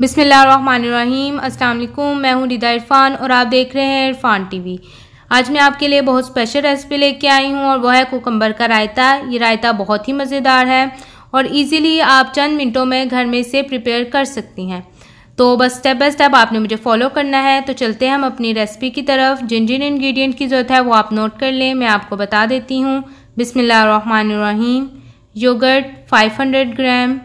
बिसमीम असलकुम मैं हूं रिदा इरफान और आप देख रहे हैं इरफान टीवी आज मैं आपके लिए बहुत स्पेशल रेसिपी लेके आई हूं और वह है कोकम्बर का रायता ये रायता बहुत ही मज़ेदार है और इजीली आप चंद मिनटों में घर में से प्रिपेयर कर सकती हैं तो बस स्टेप बाय स्टेप आपने मुझे फॉलो करना है तो चलते हैं हम अपनी रेसिपी की तरफ जिन जिन इन्ग्रीडियंट की ज़रूरत है वो आप नोट कर लें मैं आपको बता देती हूँ बिसमीम yogurt hundred gram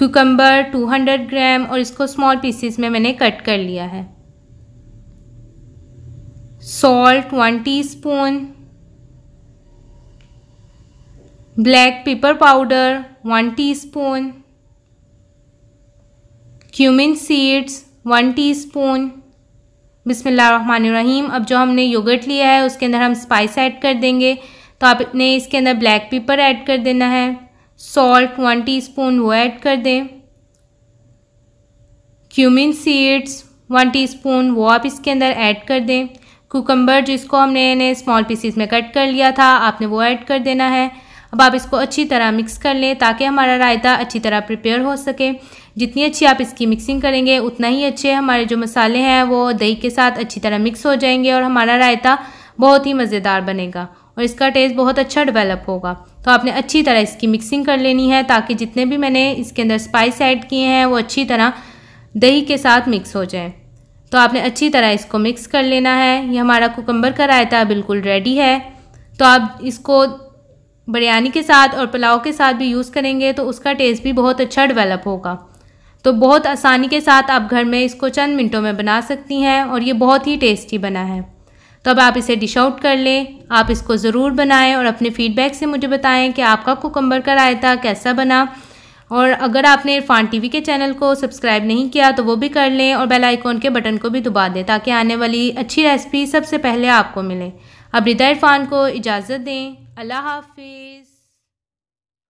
cucumber 200 gram और इसको स्मॉल पीसेस में मैंने कट कर लिया है salt one teaspoon black pepper powder one teaspoon cumin seeds one teaspoon रहीम अब जो हमने योगर्ट लिया है उसके अंदर हम स्पाइस ऐड कर देंगे तो आपने इसके अंदर ब्लैक पेपर ऐड कर देना है सॉल्ट वन टीस्पून वो ऐड कर दें क्यूमिन सीड्स वन टीस्पून वो आप इसके अंदर ऐड कर दें कुकम्बर जिसको हमने ने स्मॉल पीसीस में कट कर लिया था आपने वो ऐड कर देना है अब आप इसको अच्छी तरह मिक्स कर लें ताकि हमारा रायता अच्छी तरह प्रिपेयर हो सके जितनी अच्छी आप इसकी मिक्सिंग करेंगे उतना ही अच्छे हमारे जो मसाले हैं वो दही के साथ अच्छी तरह मिक्स हो जाएंगे और हमारा रायता बहुत ही मज़ेदार बनेगा और इसका टेस्ट बहुत अच्छा डेवलप होगा तो आपने अच्छी तरह इसकी मिक्सिंग कर लेनी है ताकि जितने भी मैंने इसके अंदर स्पाइस ऐड किए हैं वो अच्छी तरह दही के साथ मिक्स हो जाए तो आपने अच्छी तरह इसको मिक्स कर लेना है ये हमारा कुकम्बर का रायता बिल्कुल रेडी है तो आप इसको बिरयानी के साथ और पुलाव के साथ भी यूज़ करेंगे तो उसका टेस्ट भी बहुत अच्छा डेवलप होगा तो बहुत आसानी के साथ आप घर में इसको चंद मिनटों में बना सकती हैं और ये बहुत ही टेस्टी बना है तब आप इसे डिश आउट कर लें आप इसको ज़रूर बनाएं और अपने फीडबैक से मुझे बताएं कि आपका कोकम्बर का रायता कैसा बना और अगर आपने इरफान टीवी के चैनल को सब्सक्राइब नहीं किया तो वो भी कर लें और बेल आइकॉन के बटन को भी दबा दें ताकि आने वाली अच्छी रेसिपी सबसे पहले आपको मिले अब रिदा इरफान को इजाज़त दें अल्लाह हाफिज़